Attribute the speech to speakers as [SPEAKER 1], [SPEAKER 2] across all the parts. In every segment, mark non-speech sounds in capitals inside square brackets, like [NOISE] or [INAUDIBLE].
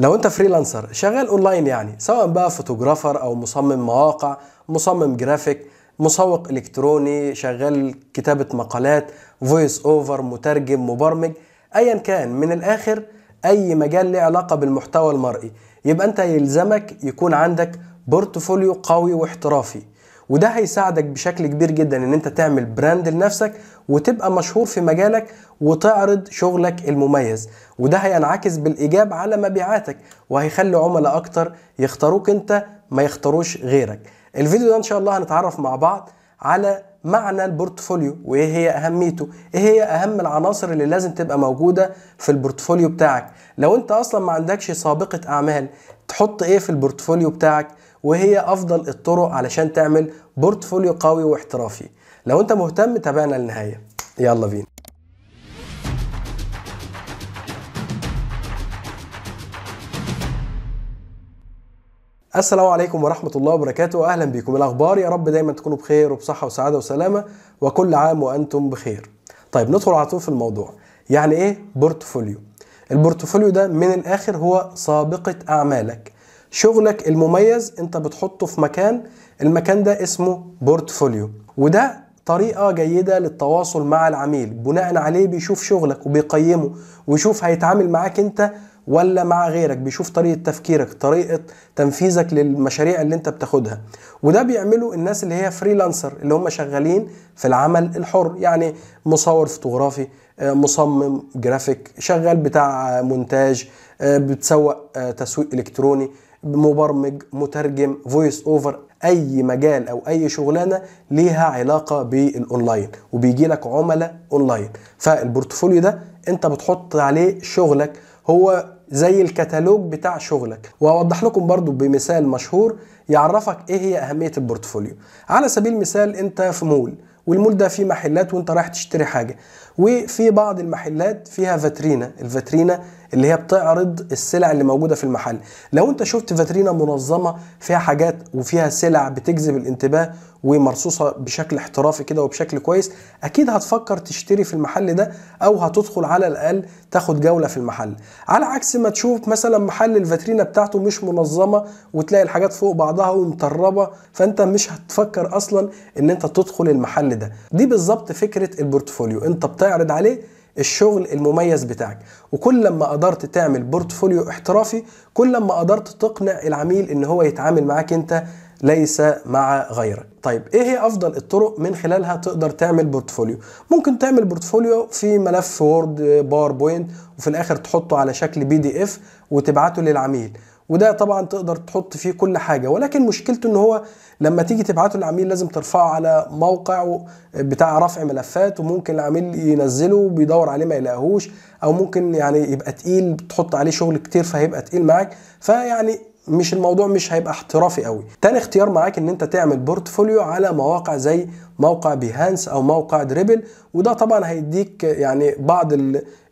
[SPEAKER 1] لو انت فريلانسر شغال اونلاين يعني سواء بقى فوتوغرافر او مصمم مواقع مصمم جرافيك مسوق الكتروني شغال كتابه مقالات فويس اوفر مترجم مبرمج ايا كان من الاخر اي مجال له علاقه بالمحتوى المرئي يبقى انت يلزمك يكون عندك بورتفوليو قوي واحترافي وده هيساعدك بشكل كبير جدا ان انت تعمل براند لنفسك وتبقى مشهور في مجالك وتعرض شغلك المميز وده هينعكس بالايجاب على مبيعاتك وهيخلي عملاء اكتر يختاروك انت ما يختاروش غيرك الفيديو ده ان شاء الله هنتعرف مع بعض على معنى البورتفوليو وايه هي اهميته ايه هي اهم العناصر اللي لازم تبقى موجوده في البورتفوليو بتاعك لو انت اصلا ما عندكش سابقه اعمال تحط ايه في البورتفوليو بتاعك وهي افضل الطرق علشان تعمل بورتفوليو قوي واحترافي لو انت مهتم تابعنا للنهايه يلا بينا السلام عليكم ورحمة الله وبركاته أهلا بكم الأخبار يا رب دايما تكونوا بخير وبصحة وسعادة وسلامة وكل عام وأنتم بخير طيب ندخل على طول في الموضوع يعني إيه بورتفوليو البورتفوليو ده من الآخر هو سابقة أعمالك شغلك المميز انت بتحطه في مكان المكان ده اسمه بورتفوليو وده طريقة جيدة للتواصل مع العميل بناء عليه بيشوف شغلك وبيقيمه ويشوف هيتعامل معاك انت ولا مع غيرك بيشوف طريقة تفكيرك طريقة تنفيذك للمشاريع اللي انت بتاخدها وده بيعمله الناس اللي هي فريلانسر اللي هم شغالين في العمل الحر يعني مصور فوتوغرافي آه، مصمم جرافيك شغال بتاع مونتاج آه، بتسوق آه، تسويق الكتروني مبرمج مترجم فويس اوفر اي مجال او اي شغلانه ليها علاقه بالاونلاين وبيجي لك عملاء اونلاين فالبورتفوليو ده انت بتحط عليه شغلك هو زي الكتالوج بتاع شغلك وهوضح لكم برضو بمثال مشهور يعرفك ايه هي اهميه البورتفوليو على سبيل المثال انت في مول والمول ده فيه محلات وانت رايح تشتري حاجه وفي بعض المحلات فيها فاترينا الفاترينا اللي هي بتعرض السلع اللي موجوده في المحل لو انت شفت فاترينا منظمه فيها حاجات وفيها سلع بتجذب الانتباه ومرصوصه بشكل احترافي كده وبشكل كويس اكيد هتفكر تشتري في المحل ده او هتدخل على الاقل تاخد جوله في المحل على عكس ما تشوف مثلا محل الفاترينا بتاعته مش منظمه وتلاقي الحاجات فوق بعضها ومتربة فانت مش هتفكر اصلا ان انت تدخل المحل ده دي بالظبط فكره البورتفوليو انت بتعرض هيعرض عليه الشغل المميز بتاعك وكل لما قدرت تعمل بورتفوليو احترافي كل لما قدرت تقنع العميل ان هو يتعامل معاك انت ليس مع غيرك طيب ايه هي افضل الطرق من خلالها تقدر تعمل بورتفوليو ممكن تعمل بورتفوليو في ملف وورد باوربوينت وفي الاخر تحطه على شكل بي دي اف وتبعته للعميل وده طبعا تقدر تحط فيه كل حاجه ولكن مشكلته ان هو لما تيجي تبعته للعميل لازم ترفعه على موقع بتاع رفع ملفات وممكن العميل ينزله بيدور عليه ما يلاقيهوش او ممكن يعني يبقى تقيل تحط عليه شغل كتير فهيبقى تقيل معاك فيعني مش الموضوع مش هيبقى احترافي قوي تاني اختيار معاك ان انت تعمل بورتفوليو على مواقع زي موقع بيهانس او موقع دريبل وده طبعا هيديك يعني بعض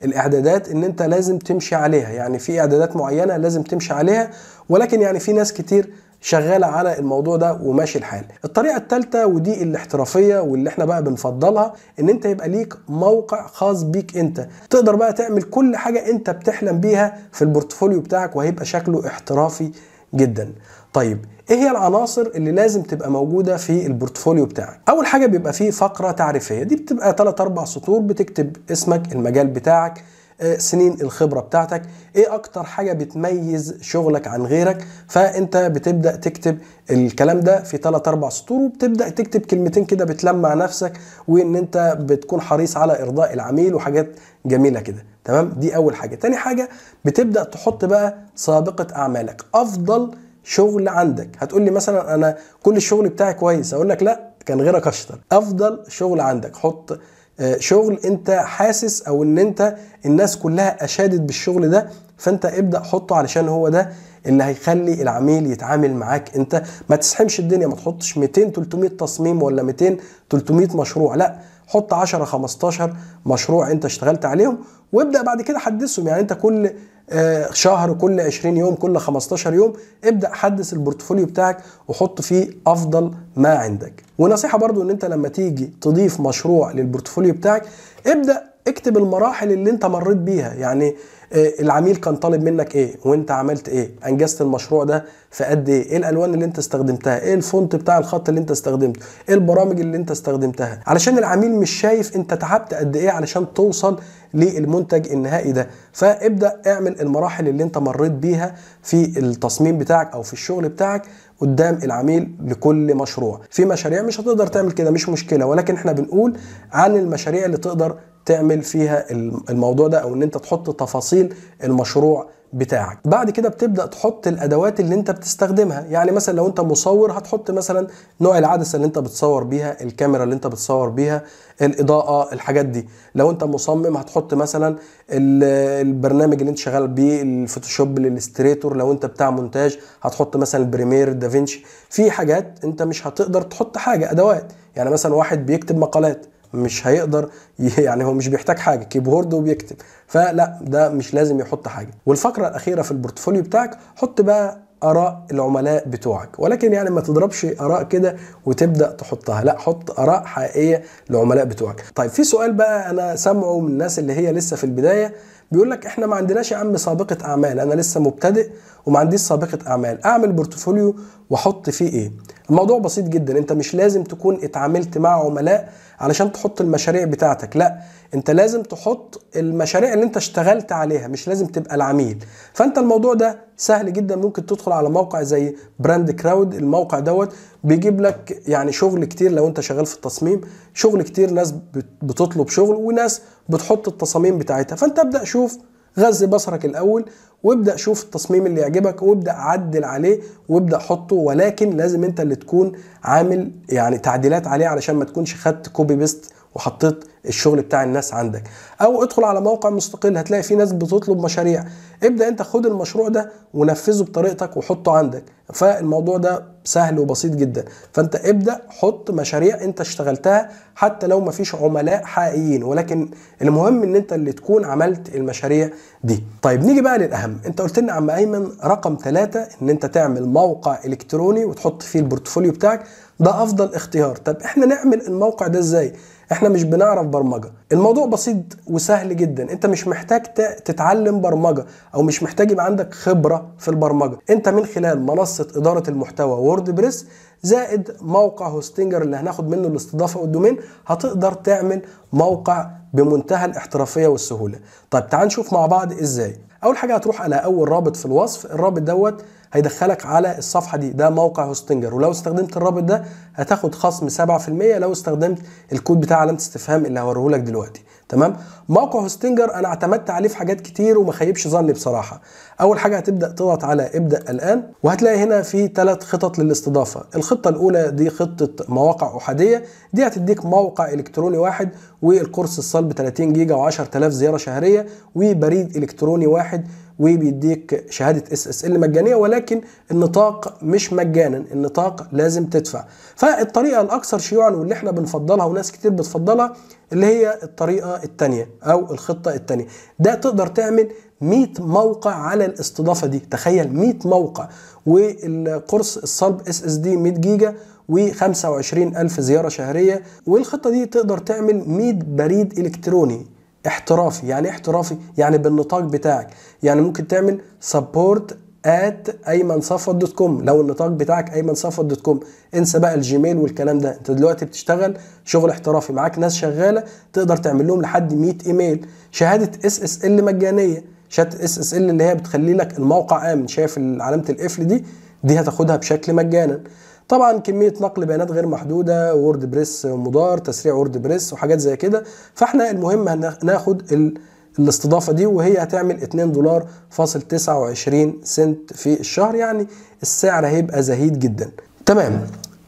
[SPEAKER 1] الاعدادات ان انت لازم تمشي عليها يعني في اعدادات معينه لازم تمشي عليها ولكن يعني في ناس كتير شغاله على الموضوع ده وماشي الحال الطريقه الثالثه ودي الاحترافيه واللي احنا بقى بنفضلها ان انت يبقى ليك موقع خاص بيك انت تقدر بقى تعمل كل حاجه انت بتحلم بيها في البورتفوليو بتاعك وهيبقى شكله احترافي جدا طيب ايه هي العناصر اللي لازم تبقى موجوده في البورتفوليو بتاعك اول حاجه بيبقى فيه فقره تعريفيه دي بتبقى 3 4 سطور بتكتب اسمك المجال بتاعك آه، سنين الخبره بتاعتك ايه اكتر حاجه بتميز شغلك عن غيرك فانت بتبدا تكتب الكلام ده في 3 4 سطور وبتبدا تكتب كلمتين كده بتلمع نفسك وان انت بتكون حريص على ارضاء العميل وحاجات جميله كده تمام دي اول حاجه تاني حاجه بتبدا تحط بقى سابقه اعمالك افضل شغل عندك هتقول لي مثلا انا كل الشغل بتاعي كويس اقول لك لا كان غيرك اشطر افضل شغل عندك حط آه، شغل انت حاسس او ان انت الناس كلها اشادت بالشغل ده فانت ابدا حطه علشان هو ده اللي هيخلي العميل يتعامل معاك انت ما تسحمش الدنيا ما تحطش 200 300 تصميم ولا 200 300 مشروع لا حط 10 15 مشروع انت اشتغلت عليهم وابدا بعد كده حدثهم يعني انت كل آه، شهر كل 20 يوم كل 15 يوم ابدا حدث البورتفوليو بتاعك وحط فيه افضل ما عندك ونصيحه برضو ان انت لما تيجي تضيف مشروع للبورتفوليو بتاعك ابدا اكتب المراحل اللي انت مريت بيها يعني آه، العميل كان طالب منك ايه وانت عملت ايه انجزت المشروع ده في قد ايه ايه الالوان اللي انت استخدمتها ايه الفونت بتاع الخط اللي انت استخدمته ايه البرامج اللي انت استخدمتها علشان العميل مش شايف انت تعبت قد ايه علشان توصل للمنتج النهائي ده فابدا اعمل المراحل اللي انت مريت بيها في التصميم بتاعك او في الشغل بتاعك قدام العميل لكل مشروع في مشاريع مش هتقدر تعمل كده مش مشكله ولكن احنا بنقول عن المشاريع اللي تقدر تعمل فيها الموضوع ده او ان انت تحط تفاصيل تفاصيل المشروع بتاعك بعد كده بتبدا تحط الادوات اللي انت بتستخدمها يعني مثلا لو انت مصور هتحط مثلا نوع العدسه اللي انت بتصور بيها الكاميرا اللي انت بتصور بيها الاضاءه الحاجات دي لو انت مصمم هتحط مثلا البرنامج اللي انت شغال بيه الفوتوشوب الالستريتور لو انت بتاع مونتاج هتحط مثلا البريمير دافينشي في حاجات انت مش هتقدر تحط حاجه ادوات يعني مثلا واحد بيكتب مقالات مش هيقدر [LAUGHS] يعني هو مش بيحتاج حاجه كيبورد وبيكتب فلا ده مش لازم يحط حاجه والفقره الاخيره في البورتفوليو بتاعك حط بقى اراء العملاء بتوعك ولكن يعني ما تضربش اراء كده وتبدا تحطها لا حط اراء حقيقيه للعملاء بتوعك طيب في سؤال بقى انا سامعه من الناس اللي هي لسه في البدايه بيقول لك احنا ما عندناش يا عم سابقه اعمال انا لسه مبتدئ وما عنديش سابقه اعمال اعمل بورتفوليو واحط فيه ايه الموضوع بسيط جدا انت مش لازم تكون اتعاملت مع عملاء علشان تحط المشاريع بتاعتك لا انت لازم تحط المشاريع اللي انت اشتغلت عليها مش لازم تبقى العميل فانت الموضوع ده سهل جدا ممكن تدخل على موقع زي براند كراود الموقع دوت بيجيب لك يعني شغل كتير لو انت شغال في التصميم شغل كتير ناس بتطلب شغل وناس بتحط التصاميم بتاعتها فانت ابدا شوف غذي بصرك الاول وابدا شوف التصميم اللي يعجبك وابدا عدل عليه وابدا حطه ولكن لازم انت اللي تكون عامل يعني تعديلات عليه علشان ما تكونش خدت كوبي بيست وحطيت الشغل بتاع الناس عندك او ادخل على موقع مستقل هتلاقي فيه ناس بتطلب مشاريع ابدا انت خد المشروع ده ونفذه بطريقتك وحطه عندك فالموضوع ده سهل وبسيط جدا فانت ابدا حط مشاريع انت اشتغلتها حتى لو مفيش عملاء حقيقيين ولكن المهم ان انت اللي تكون عملت المشاريع دي طيب نيجي بقى للاهم انت قلت لنا عم ايمن رقم ثلاثة ان انت تعمل موقع الكتروني وتحط فيه البورتفوليو بتاعك ده افضل اختيار طب احنا نعمل الموقع ده ازاي احنا مش بنعرف برمجه الموضوع بسيط وسهل جدا انت مش محتاج تتعلم برمجه او مش محتاج يبقى عندك خبره في البرمجه انت من خلال منصه اداره المحتوى ووردبريس زائد موقع هوستنجر اللي هناخد منه الاستضافه والدومين هتقدر تعمل موقع بمنتهى الاحترافيه والسهوله طيب تعال نشوف مع بعض ازاي اول حاجه هتروح على اول رابط في الوصف الرابط دوت هيدخلك على الصفحه دي ده موقع هوستنجر ولو استخدمت الرابط ده هتاخد خصم 7% لو استخدمت الكود بتاع علامه استفهام اللي هوريه لك دلوقتي تمام موقع هوستنجر انا اعتمدت عليه في حاجات كتير وما خيبش ظني بصراحه اول حاجه هتبدا تضغط على ابدا الان وهتلاقي هنا في ثلاث خطط للاستضافه الخطه الاولى دي خطه مواقع احاديه دي هتديك موقع الكتروني واحد والكورس الصلب 30 جيجا و10000 زياره شهريه وبريد الكتروني واحد وبيديك شهاده اس اس ال مجانيه ولكن النطاق مش مجانا النطاق لازم تدفع فالطريقه الاكثر شيوعا واللي احنا بنفضلها وناس كتير بتفضلها اللي هي الطريقه الثانيه او الخطه الثانيه ده تقدر تعمل 100 موقع على الاستضافه دي تخيل 100 موقع والقرص الصلب اس اس دي 100 جيجا و25000 زياره شهريه والخطه دي تقدر تعمل 100 بريد الكتروني احترافي يعني إيه احترافي يعني بالنطاق بتاعك يعني ممكن تعمل سبورت ات ايمن صفوت دوت كوم لو النطاق بتاعك ايمن صفوت دوت كوم انسى بقى الجيميل والكلام ده انت دلوقتي بتشتغل شغل احترافي معاك ناس شغاله تقدر تعمل لهم لحد 100 ايميل شهاده اس اس ال مجانيه شهاده اس اس ال اللي هي بتخلي لك الموقع امن شايف علامه القفل دي دي هتاخدها بشكل مجانا طبعا كميه نقل بيانات غير محدوده وورد بريس مضار تسريع وورد بريس وحاجات زي كده فاحنا المهم هناخد ال الاستضافة دي وهي هتعمل 2 دولار فاصل 29 سنت في الشهر يعني السعر هيبقى زهيد جدا تمام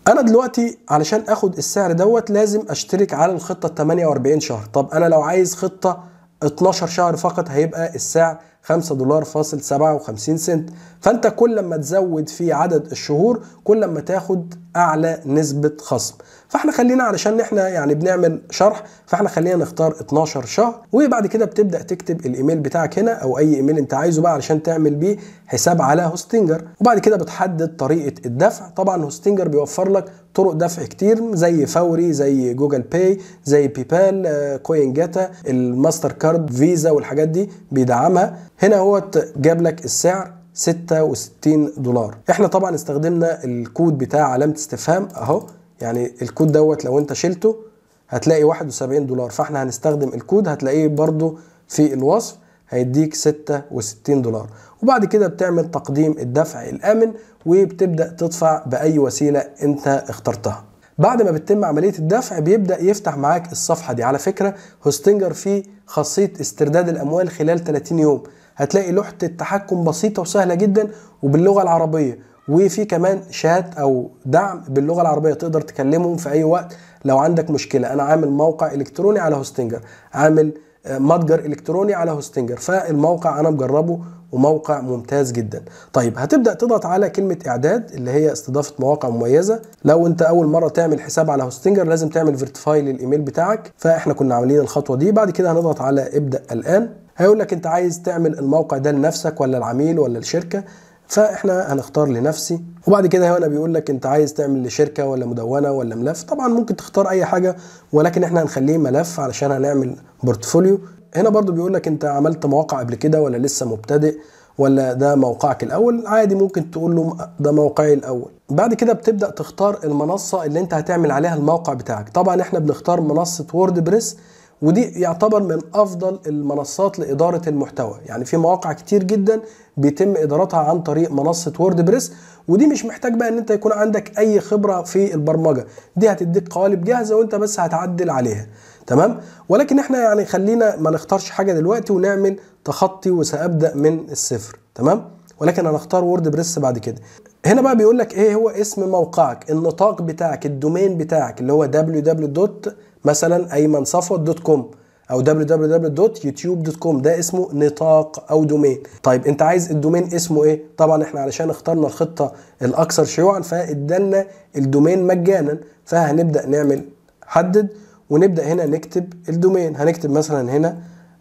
[SPEAKER 1] انا دلوقتي علشان اخد السعر دوت لازم اشترك على الخطة 48 شهر طب انا لو عايز خطة 12 شهر فقط هيبقى السعر 5 دولار فاصل 57 سنت فانت كل ما تزود في عدد الشهور كل ما تاخد اعلى نسبه خصم فاحنا خلينا علشان احنا يعني بنعمل شرح فاحنا خلينا نختار 12 شهر وبعد كده بتبدا تكتب الايميل بتاعك هنا او اي ايميل انت عايزه بقى علشان تعمل بيه حساب على هوستنجر وبعد كده بتحدد طريقه الدفع طبعا هوستنجر بيوفر لك طرق دفع كتير زي فوري زي جوجل باي زي بيبال كوين جاتا الماستر كارد فيزا والحاجات دي بيدعمها هنا هو جاب لك السعر 66 دولار احنا طبعا استخدمنا الكود بتاع علامه استفهام اهو يعني الكود دوت لو انت شلته هتلاقي 71 دولار فاحنا هنستخدم الكود هتلاقيه برضو في الوصف هيديك 66 دولار وبعد كده بتعمل تقديم الدفع الامن وبتبدا تدفع باي وسيله انت اخترتها بعد ما بتتم عمليه الدفع بيبدا يفتح معاك الصفحه دي على فكره هوستنجر فيه خاصيه استرداد الاموال خلال 30 يوم هتلاقي لوحة التحكم بسيطة وسهلة جدا وباللغة العربية وفي كمان شات او دعم باللغه العربيه تقدر تكلمهم في اي وقت لو عندك مشكله انا عامل موقع الكتروني على هوستنجر عامل آه، متجر الكتروني على هوستنجر فالموقع انا مجربه وموقع ممتاز جدا طيب هتبدا تضغط على كلمه اعداد اللي هي استضافه مواقع مميزه لو انت اول مره تعمل حساب على هوستنجر لازم تعمل فيرتيفاي للايميل بتاعك فاحنا كنا عاملين الخطوه دي بعد كده هنضغط على ابدا الان هيقول لك انت عايز تعمل الموقع ده لنفسك ولا العميل ولا الشركه فاحنا هنختار لنفسي وبعد كده هنا بيقول لك انت عايز تعمل لشركه ولا مدونه ولا ملف طبعا ممكن تختار اي حاجه ولكن احنا هنخليه ملف علشان هنعمل بورتفوليو هنا برضو بيقول لك انت عملت مواقع قبل كده ولا لسه مبتدئ ولا ده موقعك الاول عادي ممكن تقول له ده موقعي الاول بعد كده بتبدا تختار المنصه اللي انت هتعمل عليها الموقع بتاعك طبعا احنا بنختار منصه ووردبريس ودي يعتبر من افضل المنصات لاداره المحتوى يعني في مواقع كتير جدا بيتم ادارتها عن طريق منصه ووردبريس ودي مش محتاج بقى ان انت يكون عندك اي خبره في البرمجه دي هتديك قوالب جاهزه وانت بس هتعدل عليها تمام ولكن احنا يعني خلينا ما نختارش حاجه دلوقتي ونعمل تخطي وسابدا من الصفر تمام ولكن هنختار ووردبريس بعد كده هنا بقى بيقول لك ايه هو اسم موقعك النطاق بتاعك الدومين بتاعك اللي هو www مثلا ايمن صفوت دوت كوم او www.youtube.com ده اسمه نطاق او دومين طيب انت عايز الدومين اسمه ايه طبعا احنا علشان اخترنا الخطه الاكثر شيوعا فادالنا الدومين مجانا فهنبدا نعمل حدد ونبدا هنا نكتب الدومين هنكتب مثلا هنا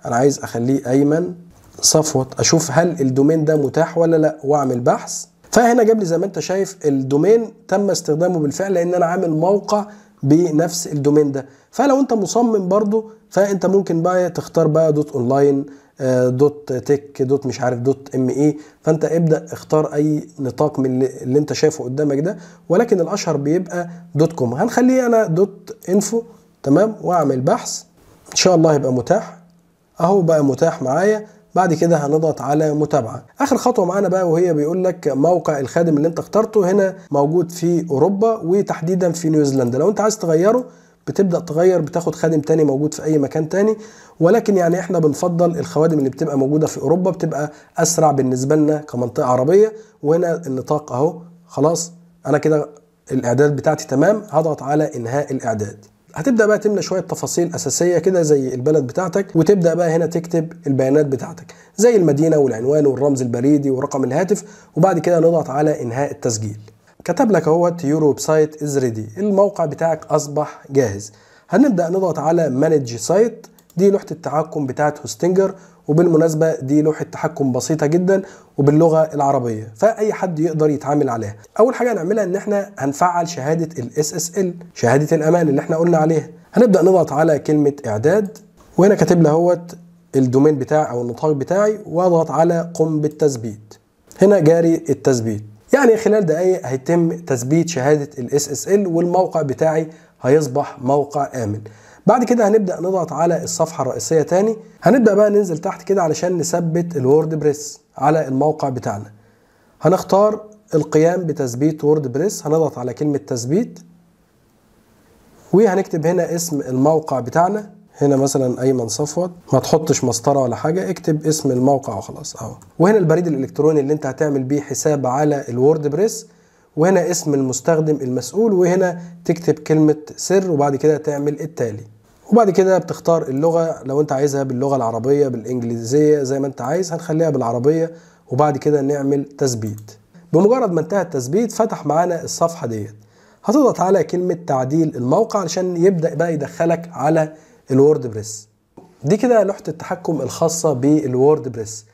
[SPEAKER 1] انا عايز اخليه ايمن صفوت اشوف هل الدومين ده متاح ولا لا واعمل بحث فهنا جاب لي زي ما انت شايف الدومين تم استخدامه بالفعل لان انا عامل موقع بنفس الدومين ده فلو انت مصمم برضو فانت ممكن بقى تختار بقى دوت اونلاين آه، دوت تك دوت مش عارف دوت ام اي فانت ابدا اختار اي نطاق من اللي انت شايفه قدامك ده ولكن الاشهر بيبقى دوت كوم هنخليه انا دوت انفو تمام واعمل بحث ان شاء الله يبقى متاح اهو بقى متاح معايا بعد كده هنضغط على متابعه اخر خطوه معانا بقى وهي بيقول لك موقع الخادم اللي انت اخترته هنا موجود في اوروبا وتحديدا في نيوزيلندا لو انت عايز تغيره بتبدا تغير بتاخد خادم تاني موجود في اي مكان تاني ولكن يعني احنا بنفضل الخوادم اللي بتبقى موجوده في اوروبا بتبقى اسرع بالنسبه لنا كمنطقه عربيه وهنا النطاق اهو خلاص انا كده الاعداد بتاعتي تمام هضغط على انهاء الاعداد هتبدا بقى تملى شويه تفاصيل اساسيه كده زي البلد بتاعتك وتبدا بقى هنا تكتب البيانات بتاعتك زي المدينه والعنوان والرمز البريدي ورقم الهاتف وبعد كده نضغط على انهاء التسجيل كتب لك اهوت يور ويب سايت از ريدي الموقع بتاعك اصبح جاهز هنبدا نضغط على مانج سايت دي لوحه التحكم بتاعه هوستنجر وبالمناسبة دي لوحة تحكم بسيطة جدا وباللغة العربية فأي حد يقدر يتعامل عليها أول حاجة هنعملها إن إحنا هنفعل شهادة الاس اس ال شهادة الأمان اللي إحنا قلنا عليها هنبدأ نضغط على كلمة إعداد وهنا كاتب لي اهوت الدومين بتاعي أو النطاق بتاعي وأضغط على قم بالتثبيت هنا جاري التثبيت يعني خلال دقايق هيتم تثبيت شهادة الاس اس ال والموقع بتاعي هيصبح موقع آمن بعد كده هنبدا نضغط على الصفحه الرئيسيه تاني هنبدا بقى ننزل تحت كده علشان نثبت الووردبريس على الموقع بتاعنا هنختار القيام بتثبيت ووردبريس هنضغط على كلمه تثبيت وهنكتب هنا اسم الموقع بتاعنا هنا مثلا ايمن صفوت ما تحطش مسطره ولا حاجه اكتب اسم الموقع وخلاص اهو وهنا البريد الالكتروني اللي انت هتعمل بيه حساب على الووردبريس وهنا اسم المستخدم المسؤول وهنا تكتب كلمه سر وبعد كده تعمل التالي وبعد كده بتختار اللغة لو انت عايزها باللغة العربية بالانجليزية زي ما انت عايز هنخليها بالعربية وبعد كده نعمل تثبيت بمجرد ما انتهى التثبيت فتح معانا الصفحة ديت هتضغط على كلمة تعديل الموقع علشان يبدأ بقى يدخلك على الووردبريس دي كده لوحة التحكم الخاصة بالووردبريس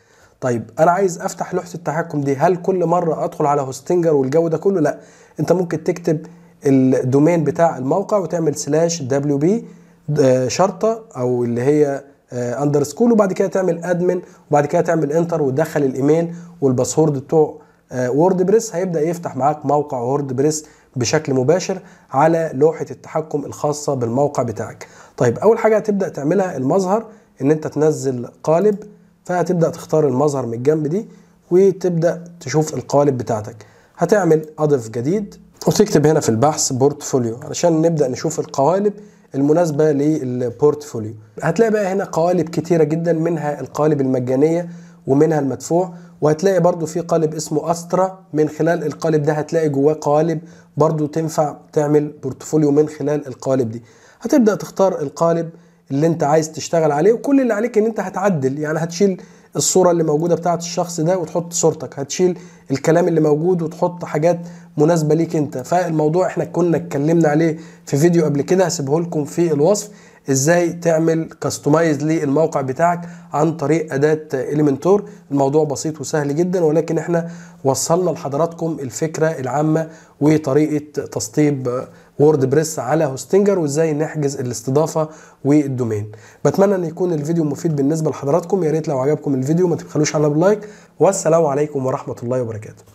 [SPEAKER 1] طيب انا عايز افتح لوحة التحكم دي هل كل مرة ادخل على هوستنجر والجو ده كله لا انت ممكن تكتب الدومين بتاع الموقع وتعمل سلاش دبليو بي آه، شرطه او اللي هي اندر آه، سكول وبعد كده تعمل ادمن وبعد كده تعمل انتر وتدخل الايميل والباسورد بتوع ووردبريس آه، هيبدا يفتح معاك موقع ووردبريس بشكل مباشر على لوحه التحكم الخاصه بالموقع بتاعك طيب اول حاجه هتبدا تعملها المظهر ان انت تنزل قالب فهتبدا تختار المظهر من الجنب دي وتبدا تشوف القوالب بتاعتك هتعمل اضف جديد وتكتب هنا في البحث بورتفوليو علشان نبدا نشوف القوالب المناسبه للبورتفوليو هتلاقي بقى هنا قوالب كتيره جدا منها القوالب المجانيه ومنها المدفوع وهتلاقي برضو في قالب اسمه استرا من خلال القالب ده هتلاقي جواه قوالب برضو تنفع تعمل بورتفوليو من خلال القوالب دي هتبدا تختار القالب اللي انت عايز تشتغل عليه وكل اللي عليك ان انت هتعدل يعني هتشيل الصوره اللي موجوده بتاعه الشخص ده وتحط صورتك هتشيل الكلام اللي موجود وتحط حاجات مناسبه ليك انت فالموضوع احنا كنا اتكلمنا عليه في فيديو قبل كده هسيبه لكم في الوصف ازاي تعمل كاستمايز للموقع بتاعك عن طريق اداه اليمنتور الموضوع بسيط وسهل جدا ولكن احنا وصلنا لحضراتكم الفكره العامه وطريقه تسطيب وورد بريس على هوستنجر وازاي نحجز الاستضافه والدومين بتمنى ان يكون الفيديو مفيد بالنسبه لحضراتكم يا ريت لو عجبكم الفيديو ما تبخلوش على بلايك والسلام عليكم ورحمه الله وبركاته